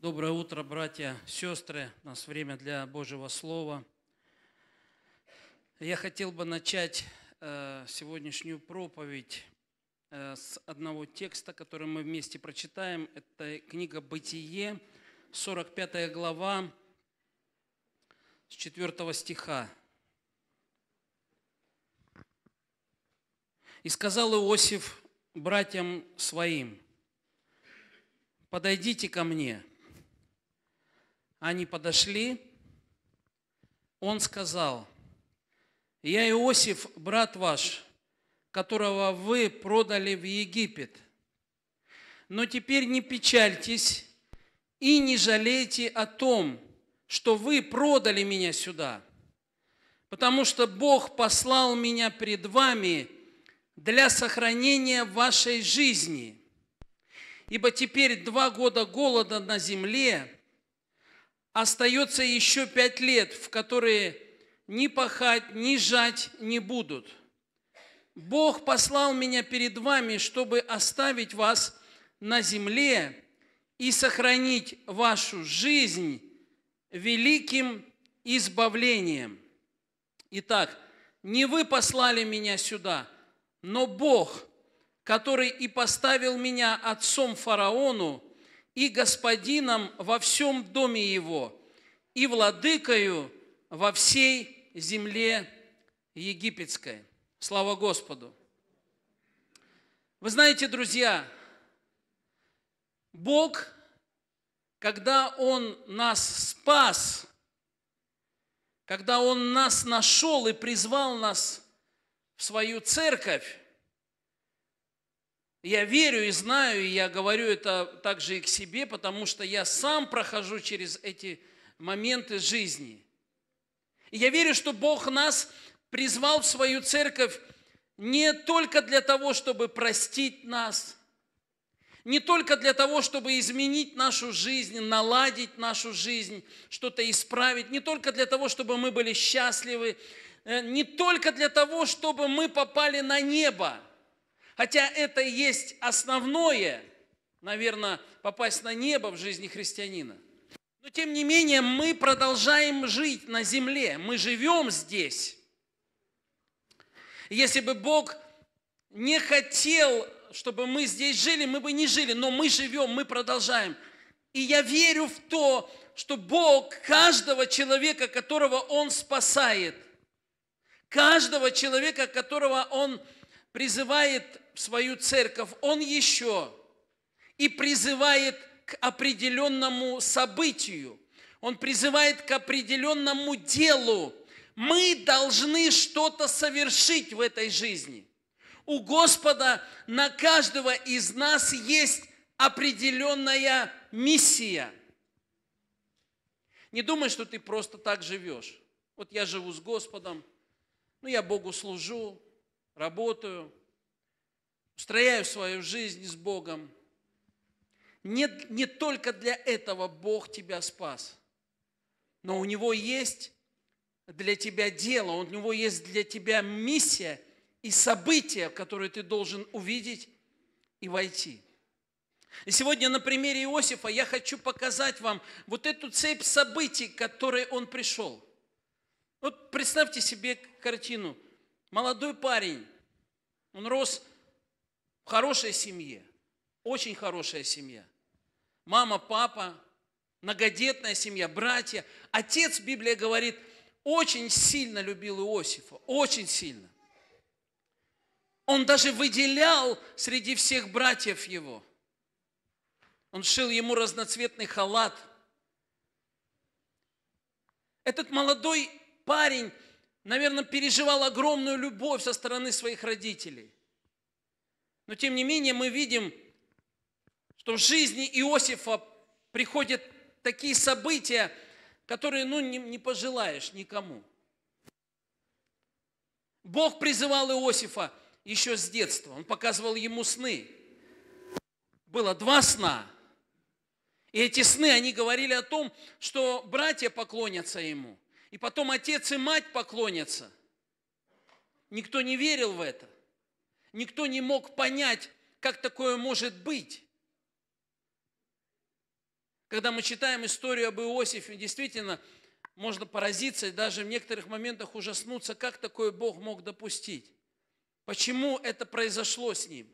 Доброе утро, братья, сестры. У нас время для Божьего Слова. Я хотел бы начать э, сегодняшнюю проповедь э, с одного текста, который мы вместе прочитаем. Это книга «Бытие», 45 глава, с 4 стиха. «И сказал Иосиф братьям своим, «Подойдите ко мне, они подошли, он сказал, «Я Иосиф, брат ваш, которого вы продали в Египет. Но теперь не печальтесь и не жалейте о том, что вы продали меня сюда, потому что Бог послал меня пред вами для сохранения вашей жизни. Ибо теперь два года голода на земле – остается еще пять лет, в которые ни пахать, ни жать не будут. Бог послал меня перед вами, чтобы оставить вас на земле и сохранить вашу жизнь великим избавлением. Итак, не вы послали меня сюда, но Бог, который и поставил меня отцом фараону, и господином во всем доме его, и владыкою во всей земле египетской. Слава Господу! Вы знаете, друзья, Бог, когда Он нас спас, когда Он нас нашел и призвал нас в свою церковь, я верю и знаю, и я говорю это также и к себе, потому что я сам прохожу через эти моменты жизни. И я верю, что Бог нас призвал в свою церковь не только для того, чтобы простить нас, не только для того, чтобы изменить нашу жизнь, наладить нашу жизнь, что-то исправить, не только для того, чтобы мы были счастливы, э, не только для того, чтобы мы попали на небо – Хотя это и есть основное, наверное, попасть на небо в жизни христианина. Но тем не менее мы продолжаем жить на земле, мы живем здесь. Если бы Бог не хотел, чтобы мы здесь жили, мы бы не жили, но мы живем, мы продолжаем. И я верю в то, что Бог каждого человека, которого Он спасает, каждого человека, которого Он спасает, призывает свою церковь, он еще и призывает к определенному событию, он призывает к определенному делу. Мы должны что-то совершить в этой жизни. У Господа на каждого из нас есть определенная миссия. Не думай, что ты просто так живешь. Вот я живу с Господом, ну я Богу служу, работаю, устрояю свою жизнь с Богом. Не, не только для этого Бог тебя спас, но у Него есть для тебя дело, у Него есть для тебя миссия и события, в которые ты должен увидеть и войти. И сегодня на примере Иосифа я хочу показать вам вот эту цепь событий, к которой он пришел. Вот представьте себе картину. Молодой парень, он рос в хорошей семье, очень хорошая семья. Мама, папа, многодетная семья, братья. Отец, Библия говорит, очень сильно любил Иосифа, очень сильно. Он даже выделял среди всех братьев его. Он шил ему разноцветный халат. Этот молодой парень наверное, переживал огромную любовь со стороны своих родителей. Но тем не менее мы видим, что в жизни Иосифа приходят такие события, которые ну, не, не пожелаешь никому. Бог призывал Иосифа еще с детства. Он показывал ему сны. Было два сна. И эти сны, они говорили о том, что братья поклонятся ему. И потом отец и мать поклонятся. Никто не верил в это. Никто не мог понять, как такое может быть. Когда мы читаем историю об Иосифе, действительно, можно поразиться и даже в некоторых моментах ужаснуться, как такое Бог мог допустить. Почему это произошло с ним?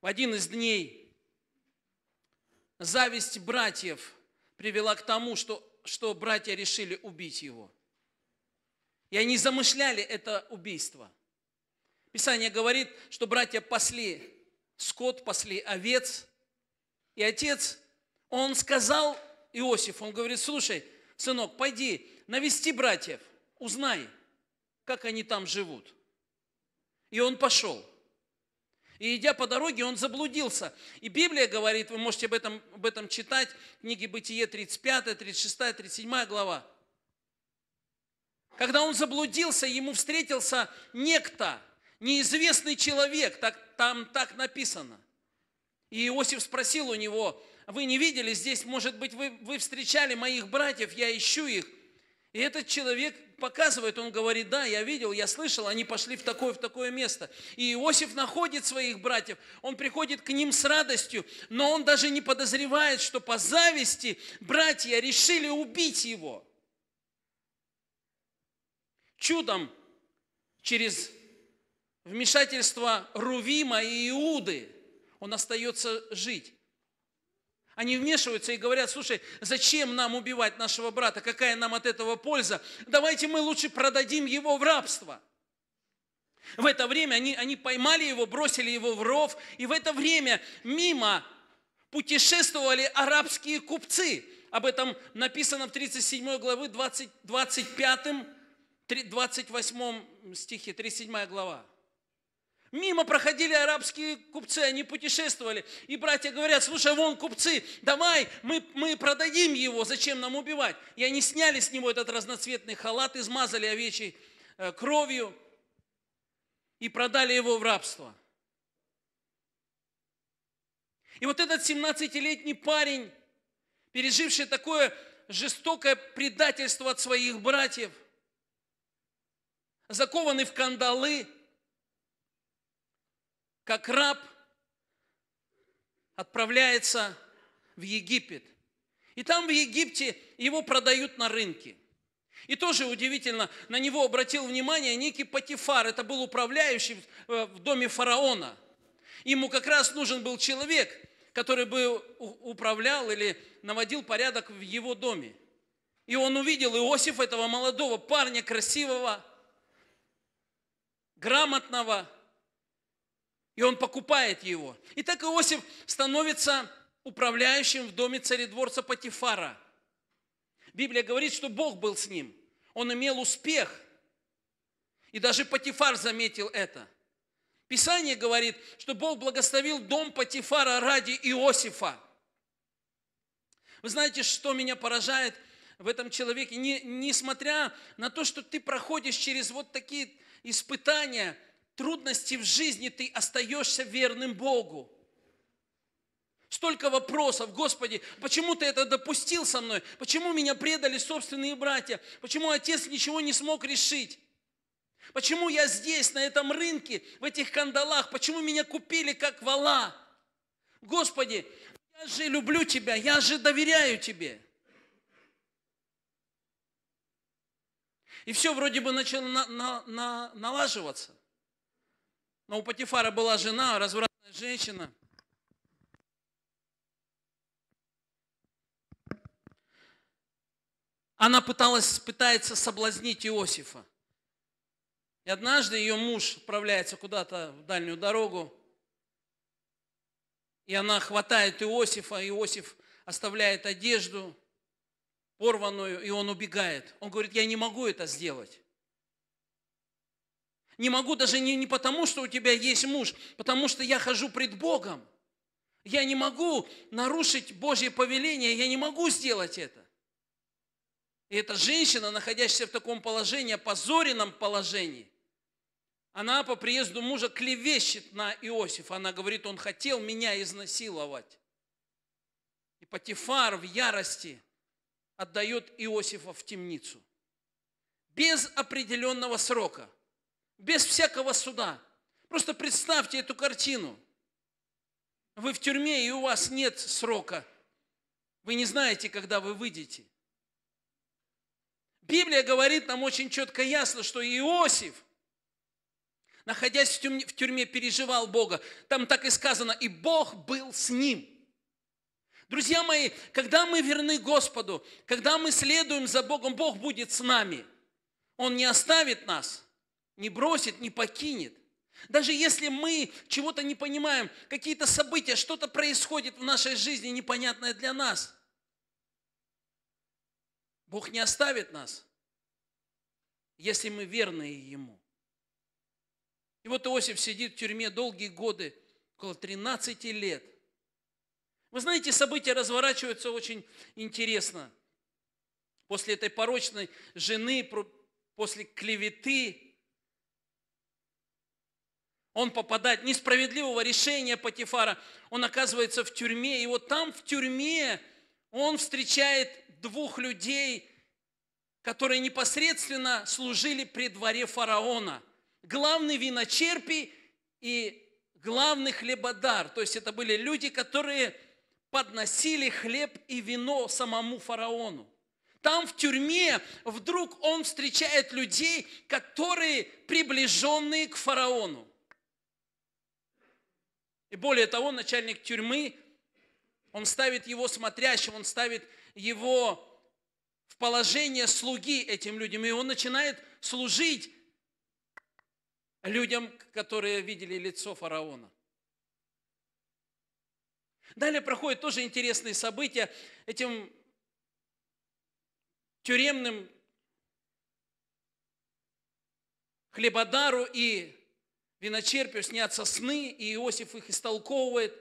В один из дней зависть братьев привела к тому, что что братья решили убить его. И они замышляли это убийство. Писание говорит, что братья пасли скот, пасли овец. И отец, он сказал Иосиф, он говорит, слушай, сынок, пойди, навести братьев, узнай, как они там живут. И он пошел. И идя по дороге, он заблудился. И Библия говорит, вы можете об этом, об этом читать, книги Бытие 35, 36, 37 глава. Когда он заблудился, ему встретился некто, неизвестный человек, так, там так написано. И Иосиф спросил у него, вы не видели здесь, может быть, вы, вы встречали моих братьев, я ищу их. И этот человек показывает, он говорит, да, я видел, я слышал, они пошли в такое, в такое место. И Иосиф находит своих братьев, он приходит к ним с радостью, но он даже не подозревает, что по зависти братья решили убить его. Чудом через вмешательство Рувима и Иуды он остается жить. Они вмешиваются и говорят, слушай, зачем нам убивать нашего брата, какая нам от этого польза? Давайте мы лучше продадим его в рабство. В это время они, они поймали его, бросили его в ров, и в это время мимо путешествовали арабские купцы. Об этом написано в 37 главы 20, 25, 28 стихе, 37 глава. Мимо проходили арабские купцы, они путешествовали. И братья говорят, слушай, вон купцы, давай, мы, мы продадим его, зачем нам убивать? И они сняли с него этот разноцветный халат, измазали овечьей э, кровью и продали его в рабство. И вот этот 17-летний парень, переживший такое жестокое предательство от своих братьев, закованный в кандалы – как раб отправляется в Египет. И там в Египте его продают на рынке. И тоже удивительно, на него обратил внимание некий Патифар, это был управляющий в э, доме фараона. Ему как раз нужен был человек, который бы управлял или наводил порядок в его доме. И он увидел Иосиф, этого молодого парня, красивого, грамотного, и он покупает его. И так Иосиф становится управляющим в доме царедворца Патифара. Библия говорит, что Бог был с ним. Он имел успех. И даже Патифар заметил это. Писание говорит, что Бог благословил дом Патифара ради Иосифа. Вы знаете, что меня поражает в этом человеке? Не, несмотря на то, что ты проходишь через вот такие испытания – Трудности в жизни ты остаешься верным Богу. Столько вопросов, Господи, почему ты это допустил со мной? Почему меня предали собственные братья? Почему отец ничего не смог решить? Почему я здесь, на этом рынке, в этих кандалах? Почему меня купили как вала? Господи, я же люблю Тебя, я же доверяю Тебе. И все вроде бы начало на, на, на, налаживаться. Но у Патифара была жена, развратная женщина. Она пыталась, пытается соблазнить Иосифа. И однажды ее муж отправляется куда-то в дальнюю дорогу, и она хватает Иосифа, Иосиф оставляет одежду порванную, и он убегает. Он говорит, я не могу это сделать. Не могу даже не, не потому, что у тебя есть муж, потому что я хожу пред Богом. Я не могу нарушить Божье повеление, я не могу сделать это. И эта женщина, находящаяся в таком положении, позоренном положении, она по приезду мужа клевещет на Иосифа. Она говорит, он хотел меня изнасиловать. И Патифар в ярости отдает Иосифа в темницу. Без определенного срока – без всякого суда. Просто представьте эту картину. Вы в тюрьме, и у вас нет срока. Вы не знаете, когда вы выйдете. Библия говорит нам очень четко и ясно, что Иосиф, находясь в тюрьме, в тюрьме, переживал Бога. Там так и сказано, и Бог был с ним. Друзья мои, когда мы верны Господу, когда мы следуем за Богом, Бог будет с нами. Он не оставит нас – не бросит, не покинет. Даже если мы чего-то не понимаем, какие-то события, что-то происходит в нашей жизни непонятное для нас, Бог не оставит нас, если мы верные Ему. И вот Иосиф сидит в тюрьме долгие годы, около 13 лет. Вы знаете, события разворачиваются очень интересно. После этой порочной жены, после клеветы, он попадает несправедливого решения Патифара. Он оказывается в тюрьме. И вот там, в тюрьме, он встречает двух людей, которые непосредственно служили при дворе фараона. Главный виночерпий и главный хлебодар. То есть это были люди, которые подносили хлеб и вино самому фараону. Там в тюрьме вдруг он встречает людей, которые приближенные к фараону. И более того, начальник тюрьмы, он ставит его смотрящим, он ставит его в положение слуги этим людям. И он начинает служить людям, которые видели лицо фараона. Далее проходят тоже интересные события. Этим тюремным хлебодару и виночерпию снятся сны, и Иосиф их истолковывает,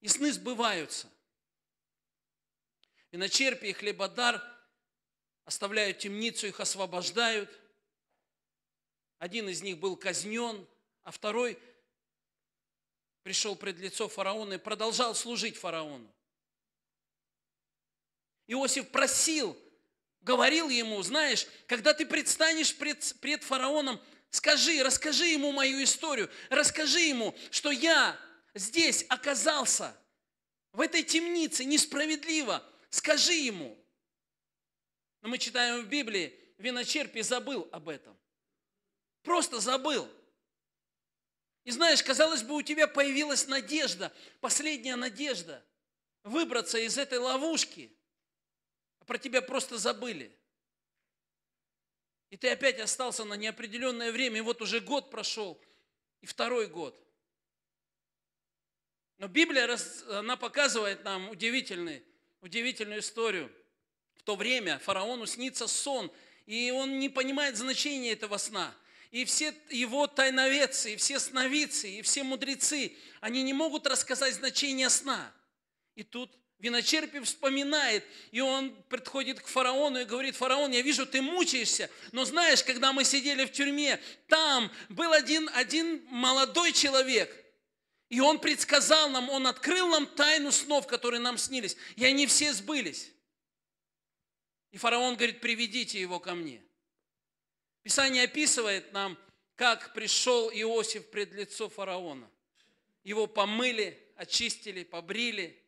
и сны сбываются. Виночерпий и хлебодар оставляют темницу, их освобождают. Один из них был казнен, а второй пришел пред лицо фараона и продолжал служить фараону. Иосиф просил, говорил ему, знаешь, когда ты предстанешь пред, пред фараоном – Скажи, расскажи ему мою историю, расскажи ему, что я здесь оказался, в этой темнице, несправедливо. Скажи ему. Но мы читаем в Библии, виночерпий забыл об этом. Просто забыл. И знаешь, казалось бы, у тебя появилась надежда, последняя надежда выбраться из этой ловушки. А про тебя просто забыли. И ты опять остался на неопределенное время, и вот уже год прошел, и второй год. Но Библия, она показывает нам удивительный, удивительную историю. В то время фараону снится сон, и он не понимает значения этого сна. И все его тайноведцы, и все сновидцы, и все мудрецы, они не могут рассказать значение сна. И тут Виночерпий вспоминает, и он подходит к фараону и говорит, фараон, я вижу, ты мучаешься, но знаешь, когда мы сидели в тюрьме, там был один, один молодой человек, и он предсказал нам, он открыл нам тайну снов, которые нам снились, и они все сбылись. И фараон говорит, приведите его ко мне. Писание описывает нам, как пришел Иосиф пред лицо фараона. Его помыли, очистили, побрили –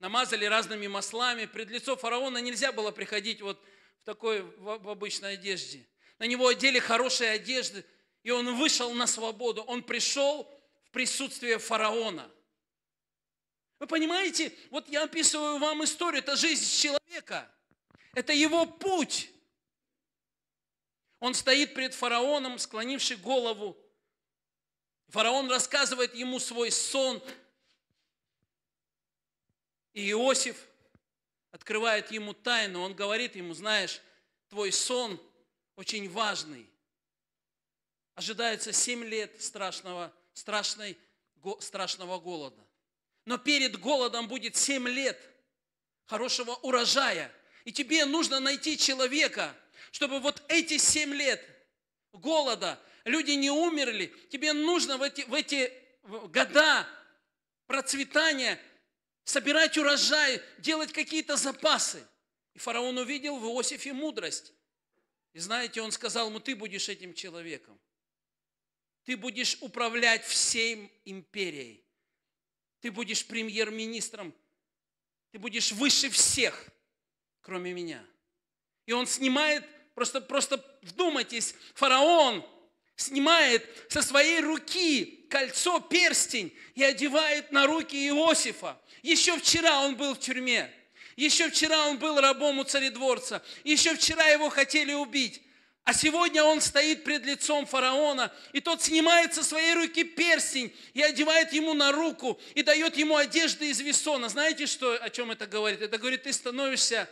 намазали разными маслами. Пред лицо фараона нельзя было приходить вот в такой, в, обычной одежде. На него одели хорошие одежды, и он вышел на свободу. Он пришел в присутствие фараона. Вы понимаете, вот я описываю вам историю, это жизнь человека, это его путь. Он стоит перед фараоном, склонивший голову. Фараон рассказывает ему свой сон, и Иосиф открывает ему тайну, он говорит ему, знаешь, твой сон очень важный. Ожидается семь лет страшного, страшной, го, страшного голода. Но перед голодом будет семь лет хорошего урожая. И тебе нужно найти человека, чтобы вот эти семь лет голода люди не умерли. Тебе нужно в эти, в эти года процветания собирать урожай, делать какие-то запасы. И фараон увидел в Иосифе мудрость. И знаете, он сказал ему, ты будешь этим человеком. Ты будешь управлять всей империей. Ты будешь премьер-министром. Ты будешь выше всех, кроме меня. И он снимает, просто, просто вдумайтесь, фараон, снимает со своей руки кольцо, перстень и одевает на руки Иосифа. Еще вчера он был в тюрьме, еще вчера он был рабом у царедворца, еще вчера его хотели убить. А сегодня он стоит пред лицом фараона, и тот снимает со своей руки перстень и одевает ему на руку, и дает ему одежды из весона. Знаете, что, о чем это говорит? Это говорит, ты становишься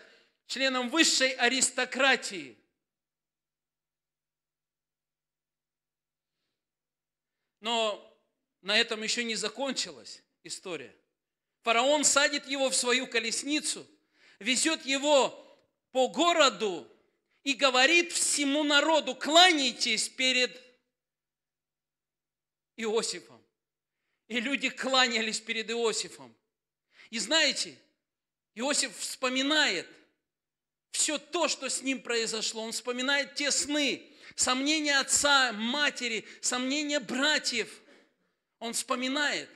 членом высшей аристократии – Но на этом еще не закончилась история. Фараон садит его в свою колесницу, везет его по городу и говорит всему народу, кланяйтесь перед Иосифом. И люди кланялись перед Иосифом. И знаете, Иосиф вспоминает все то, что с ним произошло. Он вспоминает те сны, сомнения отца, матери, сомнения братьев. Он вспоминает.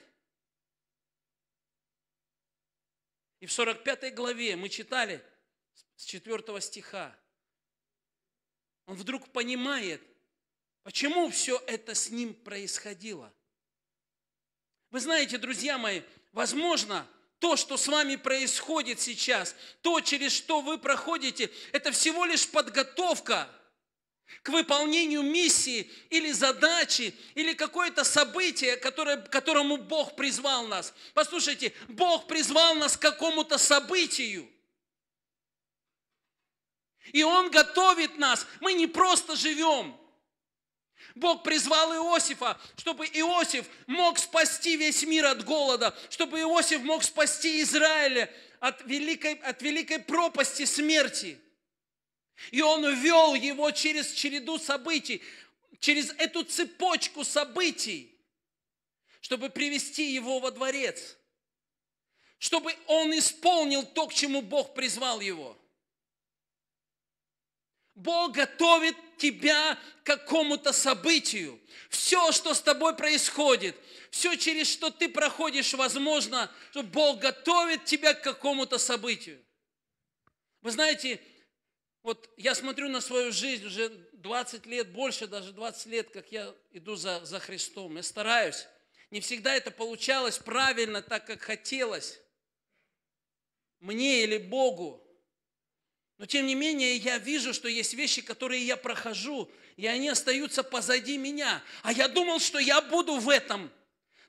И в 45 главе мы читали с 4 стиха. Он вдруг понимает, почему все это с ним происходило. Вы знаете, друзья мои, возможно, то, что с вами происходит сейчас, то, через что вы проходите, это всего лишь подготовка – к выполнению миссии или задачи, или какое-то событие, которое, к которому Бог призвал нас. Послушайте, Бог призвал нас к какому-то событию. И Он готовит нас. Мы не просто живем. Бог призвал Иосифа, чтобы Иосиф мог спасти весь мир от голода, чтобы Иосиф мог спасти Израиля от великой, от великой пропасти смерти – и он вел его через череду событий, через эту цепочку событий, чтобы привести его во дворец, чтобы он исполнил то, к чему Бог призвал его. Бог готовит тебя к какому-то событию. Все, что с тобой происходит, все, через что ты проходишь, возможно, что Бог готовит тебя к какому-то событию. Вы знаете, вот я смотрю на свою жизнь уже 20 лет, больше даже 20 лет, как я иду за, за Христом. Я стараюсь. Не всегда это получалось правильно, так как хотелось. Мне или Богу. Но тем не менее я вижу, что есть вещи, которые я прохожу, и они остаются позади меня. А я думал, что я буду в этом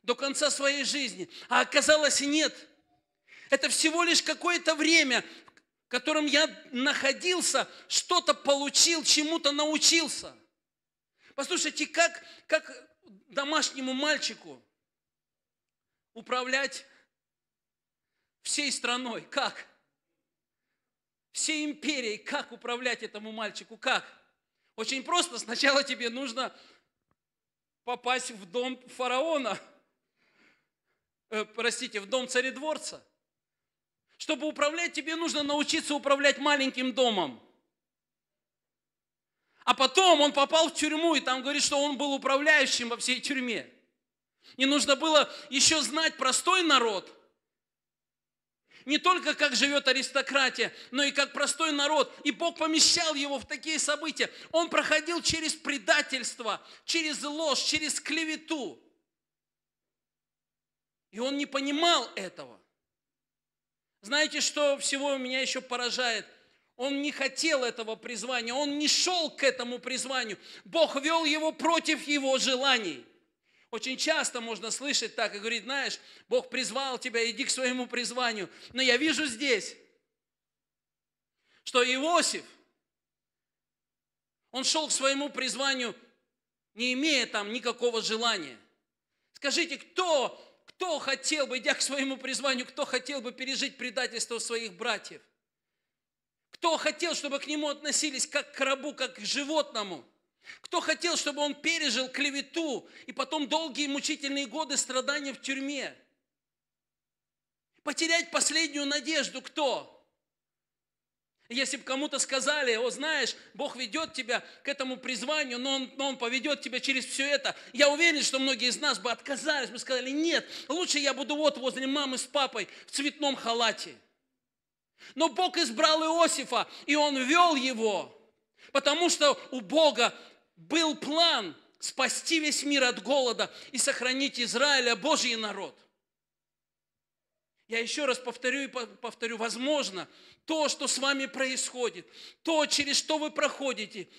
до конца своей жизни. А оказалось нет. Это всего лишь какое-то время котором я находился, что-то получил, чему-то научился. Послушайте, как, как домашнему мальчику управлять всей страной? Как? Всей империей? Как управлять этому мальчику? Как? Очень просто. Сначала тебе нужно попасть в дом фараона, э, простите, в дом царедворца – чтобы управлять, тебе нужно научиться управлять маленьким домом. А потом он попал в тюрьму, и там говорит, что он был управляющим во всей тюрьме. И нужно было еще знать простой народ. Не только как живет аристократия, но и как простой народ. И Бог помещал его в такие события. Он проходил через предательство, через ложь, через клевету. И он не понимал этого. Знаете, что всего меня еще поражает? Он не хотел этого призвания, он не шел к этому призванию. Бог вел его против его желаний. Очень часто можно слышать так и говорить, знаешь, Бог призвал тебя, иди к своему призванию. Но я вижу здесь, что Иосиф, он шел к своему призванию, не имея там никакого желания. Скажите, кто кто хотел бы, идя к своему призванию, кто хотел бы пережить предательство своих братьев? Кто хотел, чтобы к нему относились как к рабу, как к животному? Кто хотел, чтобы он пережил клевету и потом долгие мучительные годы страдания в тюрьме? Потерять последнюю надежду кто? Если бы кому-то сказали, о, знаешь, Бог ведет тебя к этому призванию, но он, но он поведет тебя через все это, я уверен, что многие из нас бы отказались, мы сказали, нет, лучше я буду вот возле мамы с папой в цветном халате. Но Бог избрал Иосифа, и он вел его, потому что у Бога был план спасти весь мир от голода и сохранить Израиля, Божий народ. Я еще раз повторю и повторю, возможно, то, что с вами происходит, то, через что вы проходите,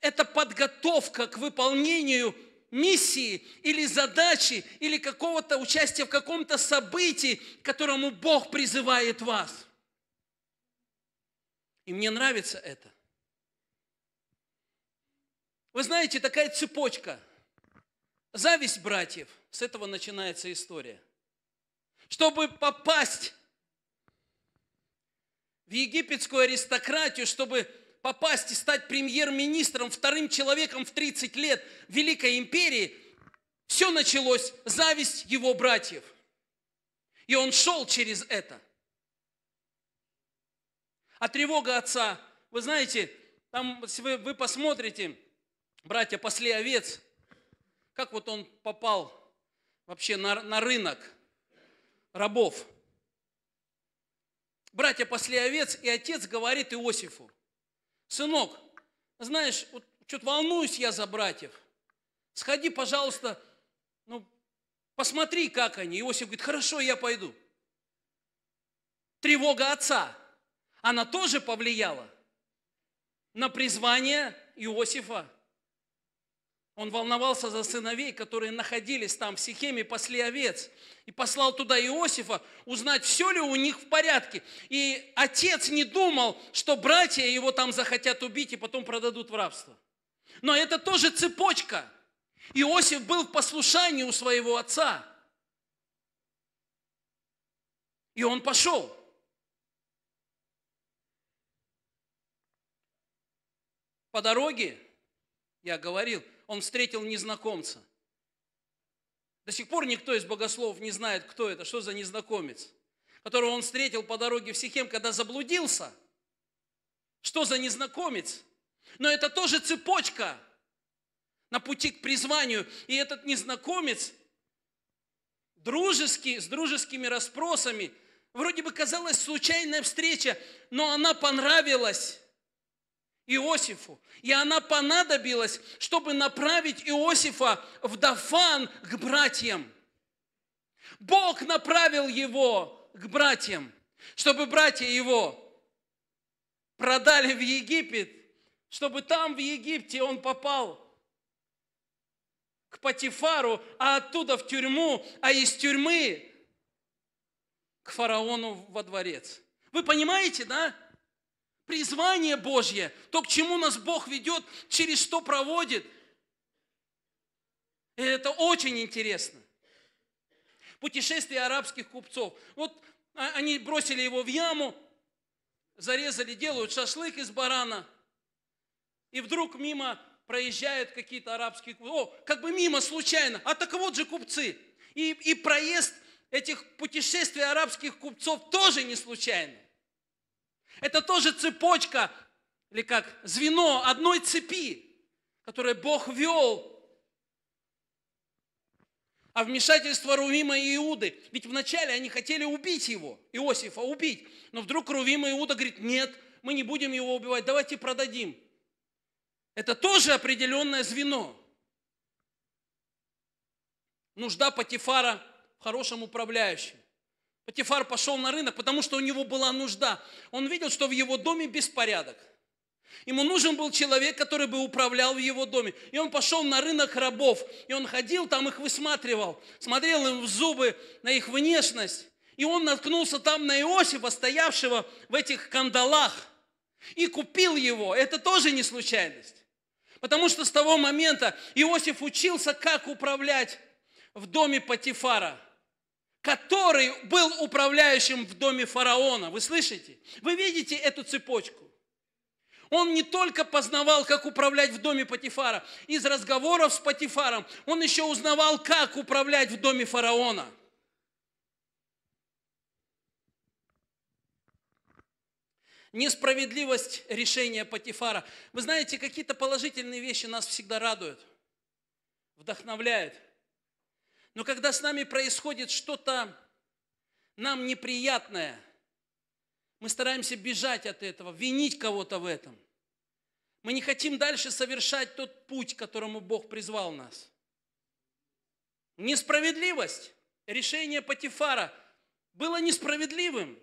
это подготовка к выполнению миссии или задачи или какого-то участия в каком-то событии, к которому Бог призывает вас. И мне нравится это. Вы знаете, такая цепочка. Зависть братьев, с этого начинается история – чтобы попасть в египетскую аристократию, чтобы попасть и стать премьер-министром, вторым человеком в 30 лет Великой империи, все началось зависть его братьев. И он шел через это. А тревога отца, вы знаете, там, вы, вы посмотрите, братья пасли овец, как вот он попал вообще на, на рынок – рабов. Братья пошли овец, и отец говорит Иосифу, сынок, знаешь, вот что-то волнуюсь я за братьев. Сходи, пожалуйста, ну, посмотри, как они. Иосиф говорит, хорошо, я пойду. Тревога отца, она тоже повлияла на призвание Иосифа он волновался за сыновей, которые находились там в Сихеме, пасли овец. И послал туда Иосифа узнать, все ли у них в порядке. И отец не думал, что братья его там захотят убить и потом продадут в рабство. Но это тоже цепочка. Иосиф был в послушании у своего отца. И он пошел. По дороге, я говорил – он встретил незнакомца. До сих пор никто из богословов не знает, кто это, что за незнакомец, которого он встретил по дороге в Сихем, когда заблудился. Что за незнакомец? Но это тоже цепочка на пути к призванию. И этот незнакомец дружеский, с дружескими расспросами, вроде бы казалась случайная встреча, но она понравилась Иосифу. И она понадобилась, чтобы направить Иосифа в Дафан к братьям. Бог направил его к братьям, чтобы братья его продали в Египет, чтобы там в Египте он попал к Патифару, а оттуда в тюрьму, а из тюрьмы к фараону во дворец. Вы понимаете, да? призвание Божье, то, к чему нас Бог ведет, через что проводит. И это очень интересно. Путешествие арабских купцов. Вот а, они бросили его в яму, зарезали, делают шашлык из барана. И вдруг мимо проезжают какие-то арабские купцы. О, как бы мимо, случайно. А так вот же купцы. И, и проезд этих путешествий арабских купцов тоже не случайно. Это тоже цепочка, или как звено одной цепи, которое Бог вел. А вмешательство Рувима и Иуды. Ведь вначале они хотели убить его, Иосифа убить. Но вдруг Рувим и Иуда говорит, нет, мы не будем его убивать, давайте продадим. Это тоже определенное звено. Нужда Патифара в хорошем управляющем. Патифар пошел на рынок, потому что у него была нужда. Он видел, что в его доме беспорядок. Ему нужен был человек, который бы управлял в его доме. И он пошел на рынок рабов. И он ходил там, их высматривал. Смотрел им в зубы, на их внешность. И он наткнулся там на Иосифа, стоявшего в этих кандалах. И купил его. Это тоже не случайность. Потому что с того момента Иосиф учился, как управлять в доме Патифара – который был управляющим в доме фараона. Вы слышите? Вы видите эту цепочку? Он не только познавал, как управлять в доме Патифара, из разговоров с Патифаром, он еще узнавал, как управлять в доме фараона. Несправедливость решения Патифара. Вы знаете, какие-то положительные вещи нас всегда радуют, вдохновляют – но когда с нами происходит что-то нам неприятное, мы стараемся бежать от этого, винить кого-то в этом. Мы не хотим дальше совершать тот путь, к которому Бог призвал нас. Несправедливость, решение Патифара было несправедливым.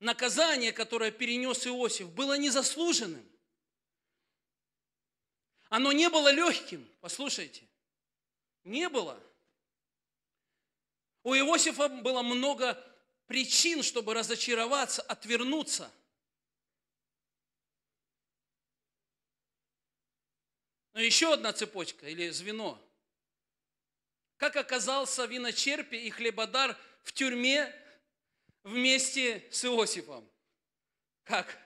Наказание, которое перенес Иосиф, было незаслуженным. Оно не было легким, послушайте, не было. У Иосифа было много причин, чтобы разочароваться, отвернуться. Но еще одна цепочка или звено. Как оказался виночерпи и хлебодар в тюрьме вместе с Иосифом? Как?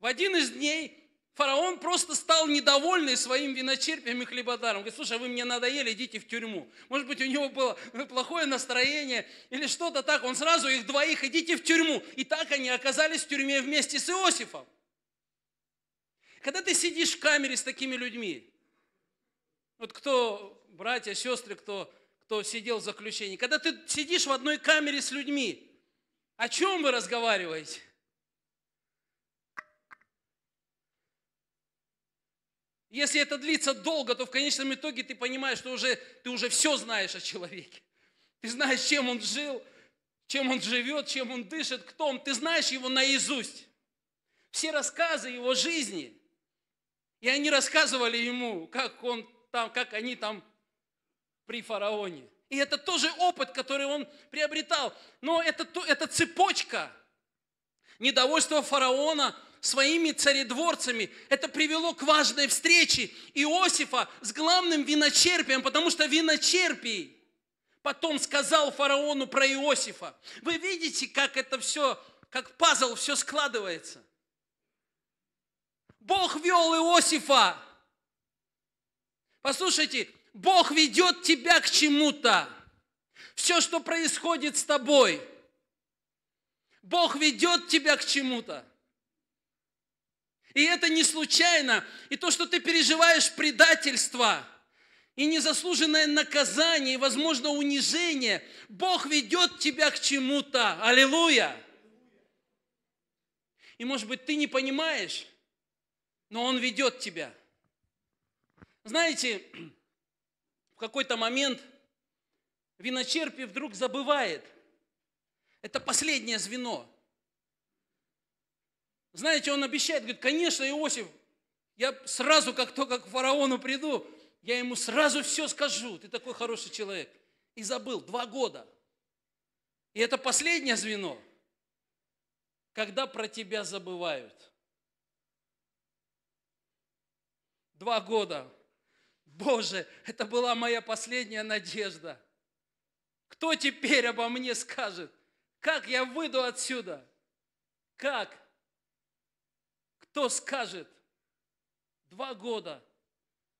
В один из дней Фараон просто стал недовольный своим виночерпием и хлебодаром. Говорит, слушай, а вы мне надоели, идите в тюрьму. Может быть, у него было плохое настроение или что-то так. Он сразу их двоих, идите в тюрьму. И так они оказались в тюрьме вместе с Иосифом. Когда ты сидишь в камере с такими людьми, вот кто, братья, сестры, кто, кто сидел в заключении, когда ты сидишь в одной камере с людьми, о чем вы разговариваете? Если это длится долго, то в конечном итоге ты понимаешь, что уже, ты уже все знаешь о человеке. Ты знаешь, чем он жил, чем он живет, чем он дышит, кто он. Ты знаешь его наизусть. Все рассказы его жизни. И они рассказывали ему, как, он там, как они там при фараоне. И это тоже опыт, который он приобретал. Но это, это цепочка – недовольство фараона своими царедворцами, это привело к важной встрече Иосифа с главным виночерпием, потому что виночерпий потом сказал фараону про Иосифа. Вы видите, как это все, как пазл все складывается. Бог вел Иосифа. Послушайте, Бог ведет тебя к чему-то. Все, что происходит с тобой – Бог ведет тебя к чему-то. И это не случайно. И то, что ты переживаешь предательство и незаслуженное наказание, и, возможно, унижение, Бог ведет тебя к чему-то. Аллилуйя! И, может быть, ты не понимаешь, но Он ведет тебя. Знаете, в какой-то момент виночерпий вдруг забывает, это последнее звено. Знаете, он обещает, говорит, конечно, Иосиф, я сразу, как только к фараону приду, я ему сразу все скажу, ты такой хороший человек. И забыл, два года. И это последнее звено, когда про тебя забывают. Два года. Боже, это была моя последняя надежда. Кто теперь обо мне скажет? Как я выйду отсюда? Как? Кто скажет? Два года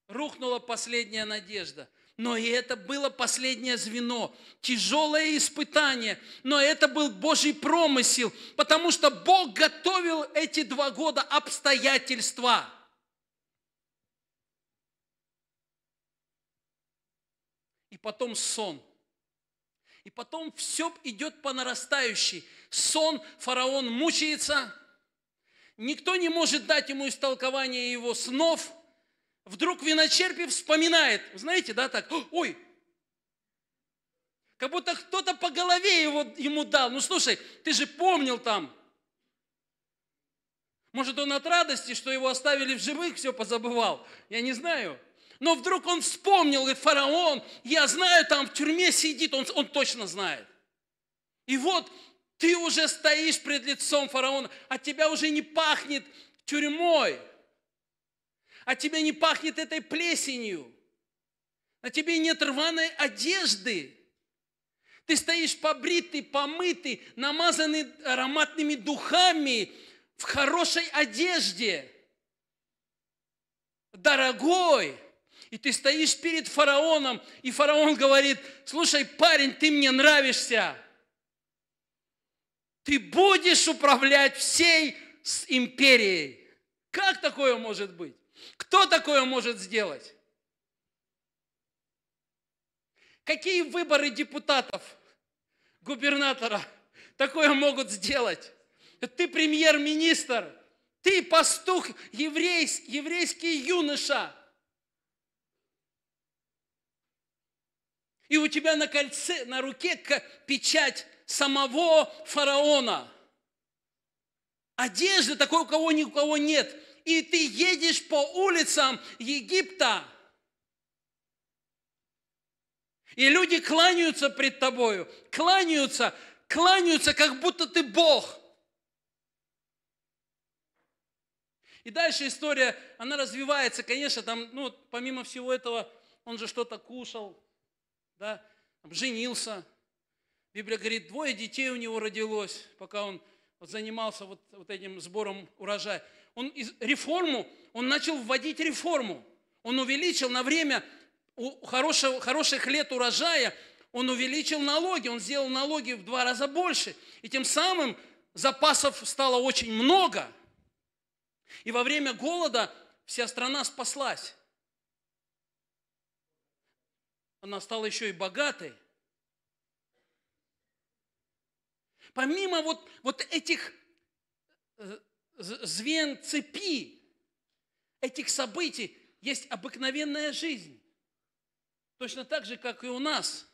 рухнула последняя надежда. Но и это было последнее звено, тяжелое испытание, но это был Божий промысел, потому что Бог готовил эти два года обстоятельства. И потом сон – и потом все идет по нарастающей. Сон, фараон мучается, никто не может дать ему истолкование его снов. Вдруг виночерпий вспоминает, знаете, да, так, ой, как будто кто-то по голове его, ему дал. Ну слушай, ты же помнил там. Может, он от радости, что его оставили в живых, все позабывал. Я не знаю. Но вдруг он вспомнил, говорит, фараон, я знаю, там в тюрьме сидит, он, он точно знает. И вот ты уже стоишь пред лицом фараона, от а тебя уже не пахнет тюрьмой, от а тебя не пахнет этой плесенью, на тебе нет рваной одежды. Ты стоишь побритый, помытый, намазанный ароматными духами, в хорошей одежде. Дорогой, и ты стоишь перед фараоном, и фараон говорит, слушай, парень, ты мне нравишься. Ты будешь управлять всей империей. Как такое может быть? Кто такое может сделать? Какие выборы депутатов, губернатора такое могут сделать? Ты премьер-министр, ты пастух, еврейский, еврейский юноша – И у тебя на кольце, на руке печать самого фараона. Одежды такой, у кого ни у кого нет. И ты едешь по улицам Египта. И люди кланяются пред тобою, кланяются, кланяются, как будто ты Бог. И дальше история, она развивается, конечно, там, ну, помимо всего этого, он же что-то кушал, да, женился. Библия говорит, двое детей у него родилось, пока он занимался вот, вот этим сбором урожая. Он из, реформу, он начал вводить реформу. Он увеличил на время у хорошего, хороших лет урожая, он увеличил налоги, он сделал налоги в два раза больше. И тем самым запасов стало очень много. И во время голода вся страна спаслась она стала еще и богатой. Помимо вот, вот этих э, звен цепи, этих событий, есть обыкновенная жизнь. Точно так же, как и у нас.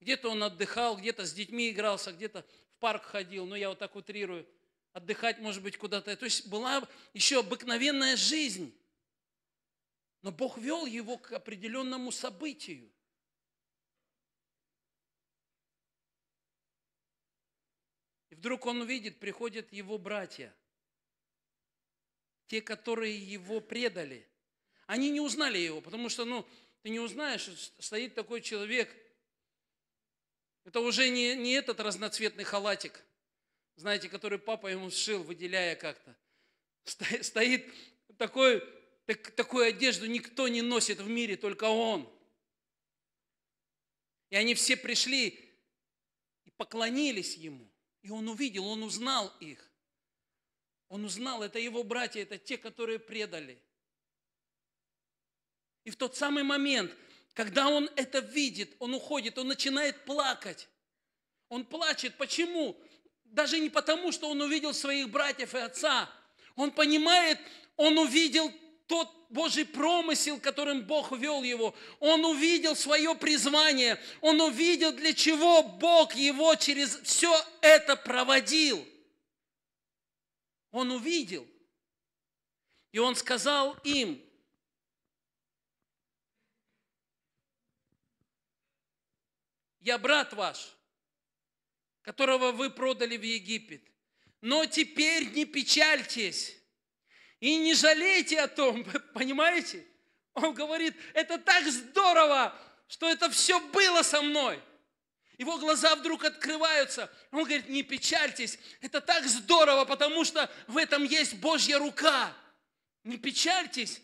Где-то он отдыхал, где-то с детьми игрался, где-то в парк ходил, ну я вот так утрирую. Отдыхать, может быть, куда-то. То есть была еще обыкновенная жизнь. Но Бог вел его к определенному событию. Вдруг он увидит, приходят его братья, те, которые его предали. Они не узнали его, потому что, ну, ты не узнаешь, стоит такой человек. Это уже не, не этот разноцветный халатик, знаете, который папа ему сшил, выделяя как-то. Стоит такой, так, такую одежду никто не носит в мире, только он. И они все пришли и поклонились ему. И он увидел, он узнал их. Он узнал, это его братья, это те, которые предали. И в тот самый момент, когда он это видит, он уходит, он начинает плакать. Он плачет. Почему? Даже не потому, что он увидел своих братьев и отца. Он понимает, он увидел тот Божий промысел, которым Бог вел его. Он увидел свое призвание, он увидел, для чего Бог его через все это проводил. Он увидел. И он сказал им, я брат ваш, которого вы продали в Египет, но теперь не печальтесь, и не жалейте о том, понимаете? Он говорит, это так здорово, что это все было со мной. Его глаза вдруг открываются. Он говорит, не печальтесь, это так здорово, потому что в этом есть Божья рука. Не печальтесь,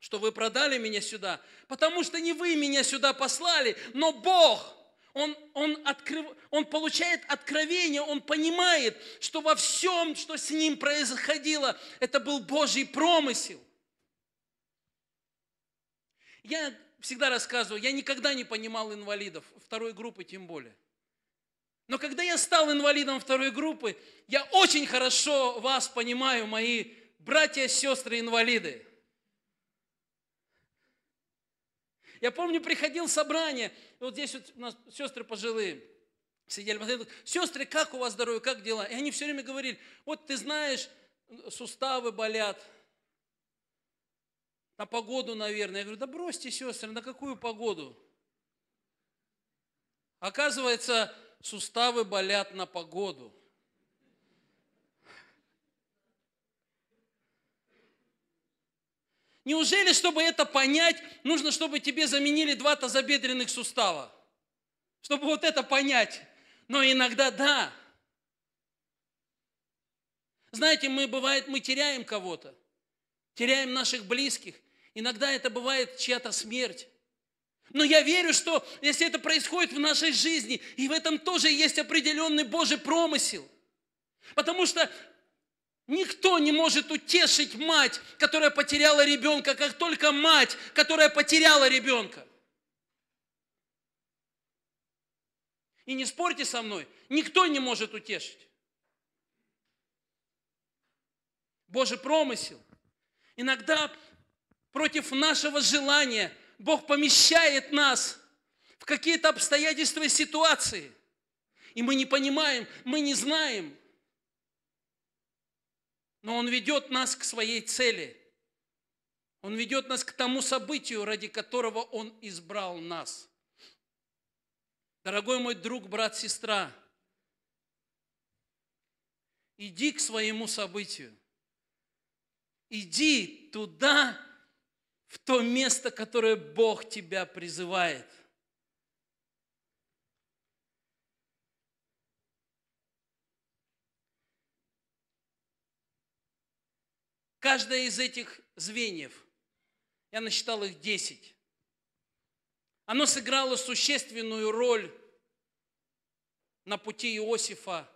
что вы продали меня сюда, потому что не вы меня сюда послали, но Бог – он, он, открыв, он получает откровение, он понимает, что во всем, что с ним происходило, это был Божий промысел. Я всегда рассказываю, я никогда не понимал инвалидов, второй группы тем более. Но когда я стал инвалидом второй группы, я очень хорошо вас понимаю, мои братья, сестры, инвалиды. Я помню, приходил собрание, вот здесь вот у нас сестры пожилые, сидели, посмотрели, сестры, как у вас здоровье, как дела? И они все время говорили, вот ты знаешь, суставы болят, на погоду, наверное. Я говорю, да бросьте, сестры, на какую погоду? Оказывается, суставы болят на погоду. Неужели, чтобы это понять, нужно, чтобы тебе заменили два тазобедренных сустава? Чтобы вот это понять. Но иногда да. Знаете, мы бывает, мы теряем кого-то, теряем наших близких. Иногда это бывает чья-то смерть. Но я верю, что если это происходит в нашей жизни, и в этом тоже есть определенный Божий промысел. Потому что Никто не может утешить мать, которая потеряла ребенка, как только мать, которая потеряла ребенка. И не спорьте со мной, никто не может утешить. Божий промысел. Иногда против нашего желания Бог помещает нас в какие-то обстоятельства и ситуации. И мы не понимаем, мы не знаем – но Он ведет нас к своей цели. Он ведет нас к тому событию, ради которого Он избрал нас. Дорогой мой друг, брат, сестра, иди к своему событию. Иди туда, в то место, которое Бог тебя призывает. Каждое из этих звеньев, я насчитал их 10, оно сыграло существенную роль на пути Иосифа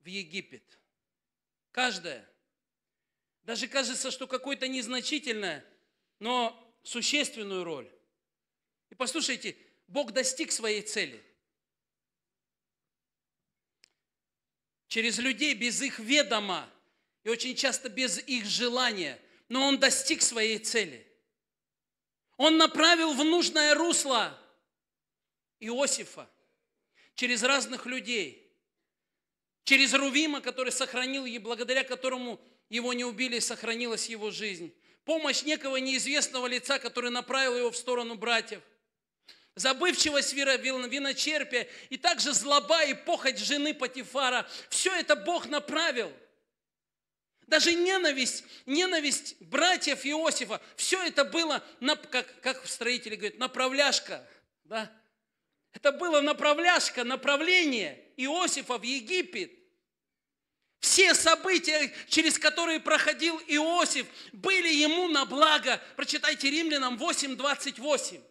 в Египет. Каждое. Даже кажется, что какое-то незначительное, но существенную роль. И послушайте, Бог достиг своей цели. Через людей без их ведома и очень часто без их желания, но он достиг своей цели. Он направил в нужное русло Иосифа через разных людей, через Рувима, который сохранил, и благодаря которому его не убили, сохранилась его жизнь. Помощь некого неизвестного лица, который направил его в сторону братьев – забывчивость виночерпия и также злоба и похоть жены Патифара. Все это Бог направил – даже ненависть, ненависть братьев Иосифа, все это было, как, как строители говорят, направляшка. Да? Это было направляшка, направление Иосифа в Египет. Все события, через которые проходил Иосиф, были ему на благо. Прочитайте Римлянам 8.28.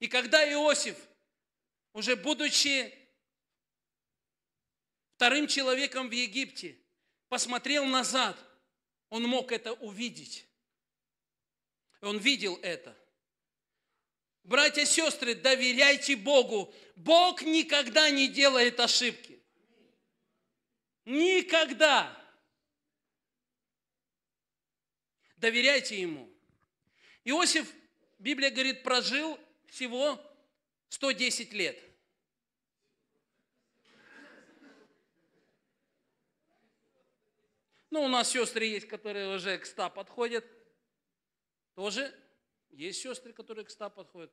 И когда Иосиф, уже будучи вторым человеком в Египте, посмотрел назад, он мог это увидеть. Он видел это. Братья и сестры, доверяйте Богу. Бог никогда не делает ошибки. Никогда. Доверяйте Ему. Иосиф, Библия говорит, прожил всего 110 лет – Ну, у нас сестры есть, которые уже к 100 подходят. Тоже есть сестры, которые к 100 подходят.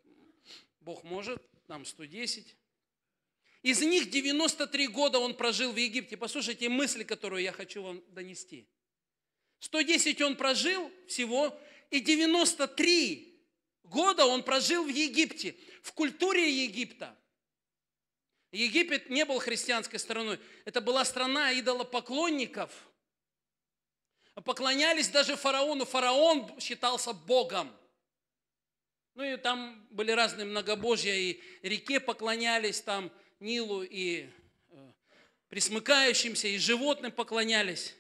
Бог может, нам 110. Из них 93 года он прожил в Египте. Послушайте мысли, которую я хочу вам донести. 110 он прожил всего, и 93 года он прожил в Египте, в культуре Египта. Египет не был христианской страной. Это была страна идолопоклонников – Поклонялись даже фараону. Фараон считался Богом. Ну и там были разные многобожья, и реке поклонялись, там Нилу и э, присмыкающимся, и животным поклонялись.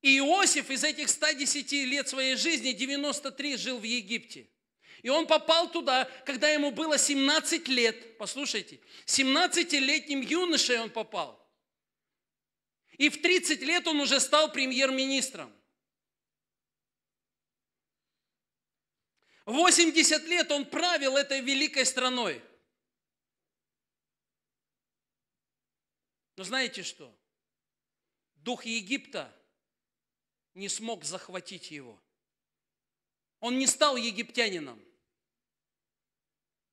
И Иосиф из этих 110 лет своей жизни 93 жил в Египте. И он попал туда, когда ему было 17 лет. Послушайте, 17-летним юношей он попал. И в 30 лет он уже стал премьер-министром. 80 лет он правил этой великой страной. Но знаете что? Дух Египта не смог захватить его. Он не стал египтянином.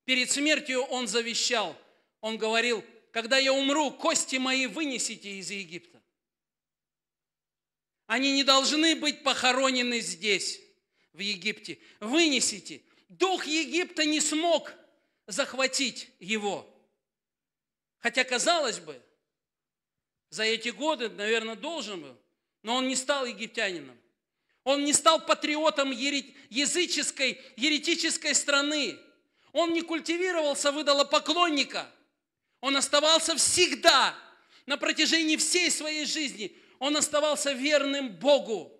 Перед смертью он завещал, он говорил, когда я умру, кости мои вынесите из Египта. Они не должны быть похоронены здесь, в Египте. Вынесите. Дух Египта не смог захватить его. Хотя, казалось бы, за эти годы, наверное, должен был, но он не стал египтянином. Он не стал патриотом языческой, еретической страны. Он не культивировался выдалопоклонника. Он оставался всегда на протяжении всей своей жизни он оставался верным Богу.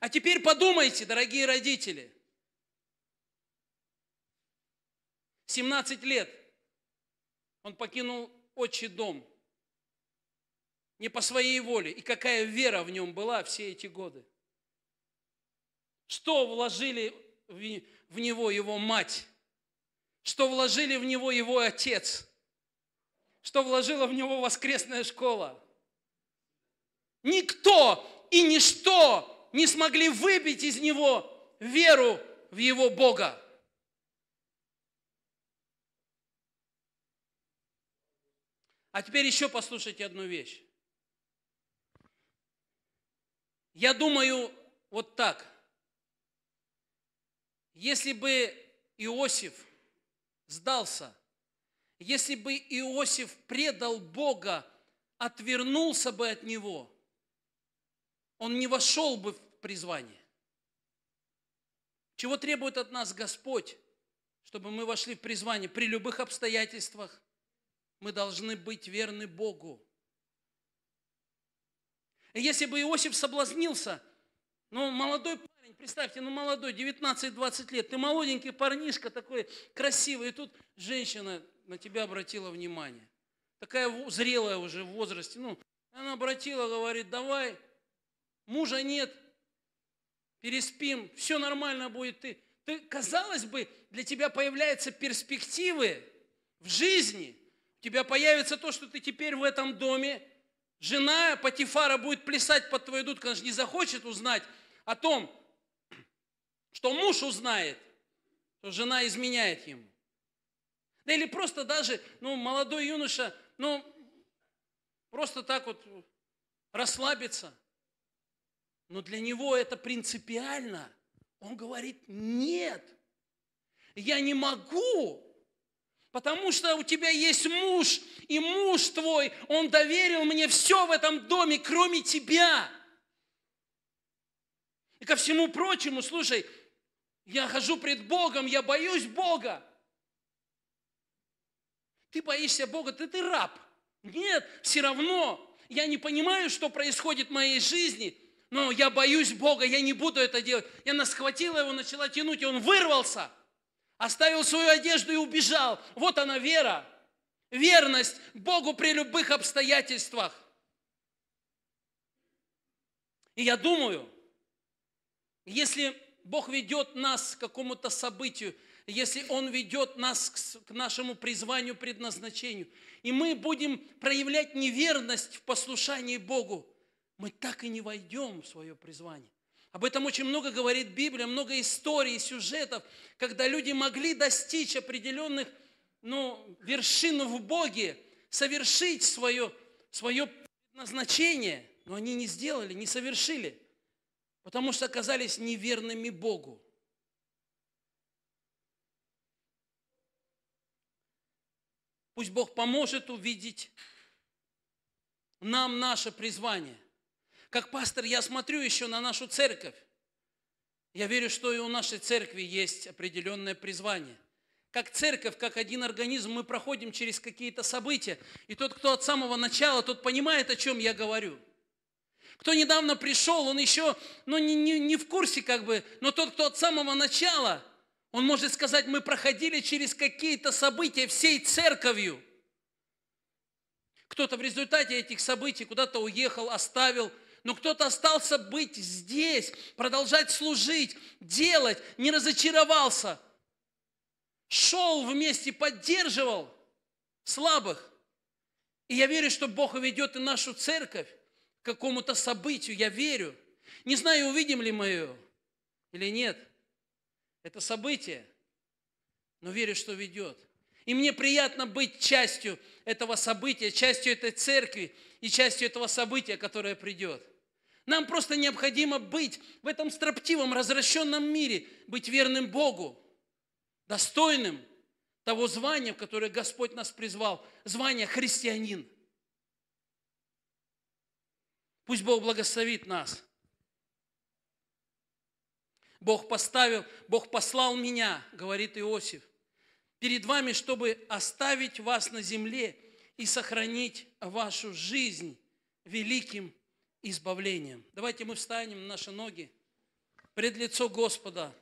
А теперь подумайте, дорогие родители. 17 лет он покинул отчий дом не по своей воле. И какая вера в нем была все эти годы. Что вложили в него его мать? Что вложили в него его отец? Что вложила в него воскресная школа? Никто и ничто не смогли выбить из него веру в его Бога. А теперь еще послушайте одну вещь. Я думаю вот так. Если бы Иосиф сдался, если бы Иосиф предал Бога, отвернулся бы от него – он не вошел бы в призвание. Чего требует от нас Господь, чтобы мы вошли в призвание? При любых обстоятельствах мы должны быть верны Богу. И если бы Иосиф соблазнился, ну, молодой парень, представьте, ну, молодой, 19-20 лет, ты молоденький парнишка такой красивый, и тут женщина на тебя обратила внимание. Такая зрелая уже в возрасте, ну, она обратила, говорит, давай, мужа нет, переспим, все нормально будет. Ты, ты, казалось бы, для тебя появляются перспективы в жизни. У тебя появится то, что ты теперь в этом доме. Жена Патифара будет плясать под твою дудку, она же не захочет узнать о том, что муж узнает, что жена изменяет ему. Да или просто даже, ну, молодой юноша, ну, просто так вот расслабиться. Но для него это принципиально. Он говорит, нет, я не могу, потому что у тебя есть муж, и муж твой, он доверил мне все в этом доме, кроме тебя. И ко всему прочему, слушай, я хожу пред Богом, я боюсь Бога. Ты боишься Бога, ты, ты раб. Нет, все равно я не понимаю, что происходит в моей жизни – но я боюсь Бога, я не буду это делать. И она схватила его, начала тянуть, и он вырвался, оставил свою одежду и убежал. Вот она вера, верность Богу при любых обстоятельствах. И я думаю, если Бог ведет нас к какому-то событию, если Он ведет нас к нашему призванию, предназначению, и мы будем проявлять неверность в послушании Богу, мы так и не войдем в свое призвание. Об этом очень много говорит Библия, много историй, сюжетов, когда люди могли достичь определенных ну, вершин в Боге, совершить свое, свое предназначение, но они не сделали, не совершили, потому что оказались неверными Богу. Пусть Бог поможет увидеть нам наше призвание – как пастор я смотрю еще на нашу церковь. Я верю, что и у нашей церкви есть определенное призвание. Как церковь, как один организм, мы проходим через какие-то события. И тот, кто от самого начала, тот понимает, о чем я говорю. Кто недавно пришел, он еще ну, не, не, не в курсе как бы, но тот, кто от самого начала, он может сказать, мы проходили через какие-то события всей церковью. Кто-то в результате этих событий куда-то уехал, оставил – но кто-то остался быть здесь, продолжать служить, делать, не разочаровался, шел вместе, поддерживал слабых. И я верю, что Бог ведет и нашу церковь к какому-то событию, я верю. Не знаю, увидим ли мы ее или нет. Это событие, но верю, что ведет. И мне приятно быть частью этого события, частью этой церкви и частью этого события, которое придет. Нам просто необходимо быть в этом строптивом, развращенном мире, быть верным Богу, достойным того звания, в которое Господь нас призвал, звание христианин. Пусть Бог благословит нас. Бог поставил, Бог послал меня, говорит Иосиф, перед вами, чтобы оставить вас на земле и сохранить вашу жизнь великим избавлением. Давайте мы встанем на наши ноги пред лицо Господа.